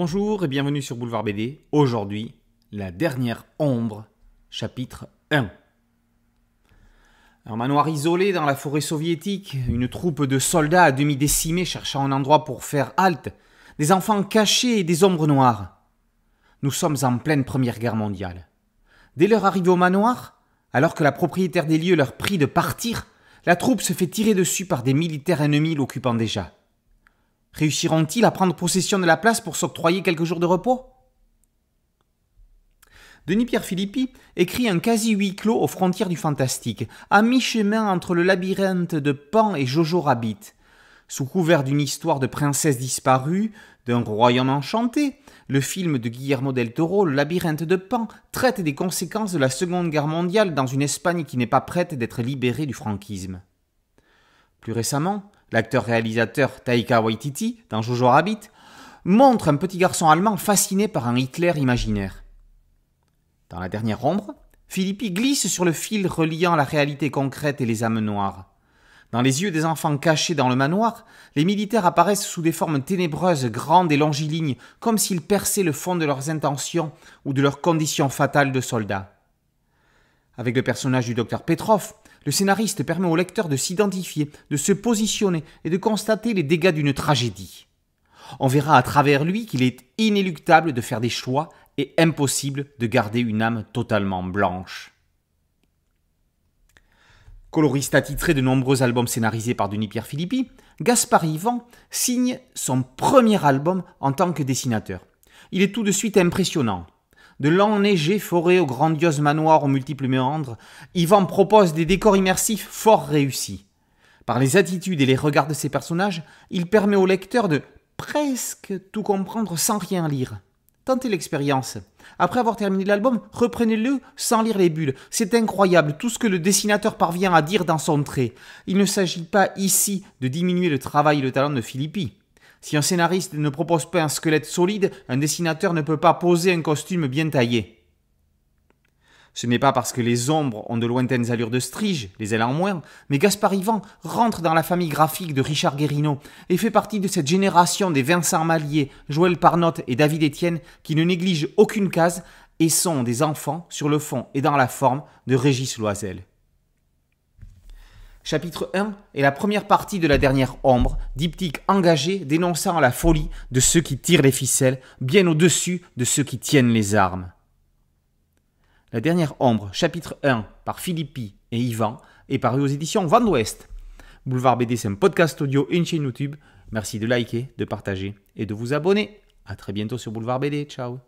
Bonjour et bienvenue sur Boulevard BD. Aujourd'hui, la dernière ombre, chapitre 1. Un manoir isolé dans la forêt soviétique, une troupe de soldats à demi décimés cherchant un endroit pour faire halte, des enfants cachés et des ombres noires. Nous sommes en pleine Première Guerre mondiale. Dès leur arrivée au manoir, alors que la propriétaire des lieux leur prie de partir, la troupe se fait tirer dessus par des militaires ennemis l'occupant déjà. Réussiront-ils à prendre possession de la place pour s'octroyer quelques jours de repos Denis-Pierre Philippi écrit un quasi huis clos aux frontières du fantastique, à mi-chemin entre le labyrinthe de Pan et Jojo Rabbit. Sous couvert d'une histoire de princesse disparue, d'un royaume enchanté, le film de Guillermo del Toro, Le labyrinthe de Pan, traite des conséquences de la Seconde Guerre mondiale dans une Espagne qui n'est pas prête d'être libérée du franquisme. Plus récemment, L'acteur-réalisateur Taika Waititi, dans Jojo Rabbit, montre un petit garçon allemand fasciné par un Hitler imaginaire. Dans la dernière ombre, Philippi glisse sur le fil reliant la réalité concrète et les âmes noires. Dans les yeux des enfants cachés dans le manoir, les militaires apparaissent sous des formes ténébreuses, grandes et longilignes, comme s'ils perçaient le fond de leurs intentions ou de leurs conditions fatales de soldats. Avec le personnage du docteur Petrov, le scénariste permet au lecteur de s'identifier, de se positionner et de constater les dégâts d'une tragédie. On verra à travers lui qu'il est inéluctable de faire des choix et impossible de garder une âme totalement blanche. Coloriste attitré de nombreux albums scénarisés par Denis Pierre Philippi, Gaspard Yvan signe son premier album en tant que dessinateur. Il est tout de suite impressionnant de l'enneigé forêt aux grandioses manoirs aux multiples méandres, Ivan propose des décors immersifs fort réussis. Par les attitudes et les regards de ses personnages, il permet au lecteur de presque tout comprendre sans rien lire. Tentez l'expérience. Après avoir terminé l'album, reprenez-le sans lire les bulles. C'est incroyable tout ce que le dessinateur parvient à dire dans son trait. Il ne s'agit pas ici de diminuer le travail et le talent de Philippi. Si un scénariste ne propose pas un squelette solide, un dessinateur ne peut pas poser un costume bien taillé. Ce n'est pas parce que les ombres ont de lointaines allures de strige, les ailes en moins, mais Gaspard Ivan rentre dans la famille graphique de Richard Guérino et fait partie de cette génération des Vincent Mallier, Joël Parnot et David Etienne qui ne négligent aucune case et sont des enfants sur le fond et dans la forme de Régis Loisel chapitre 1 est la première partie de la dernière ombre, diptyque engagé dénonçant la folie de ceux qui tirent les ficelles, bien au-dessus de ceux qui tiennent les armes. La dernière ombre, chapitre 1, par Philippi et Yvan, est paru aux éditions Van d'Ouest. Boulevard BD, c'est un podcast audio et une chaîne YouTube. Merci de liker, de partager et de vous abonner. A très bientôt sur Boulevard BD. Ciao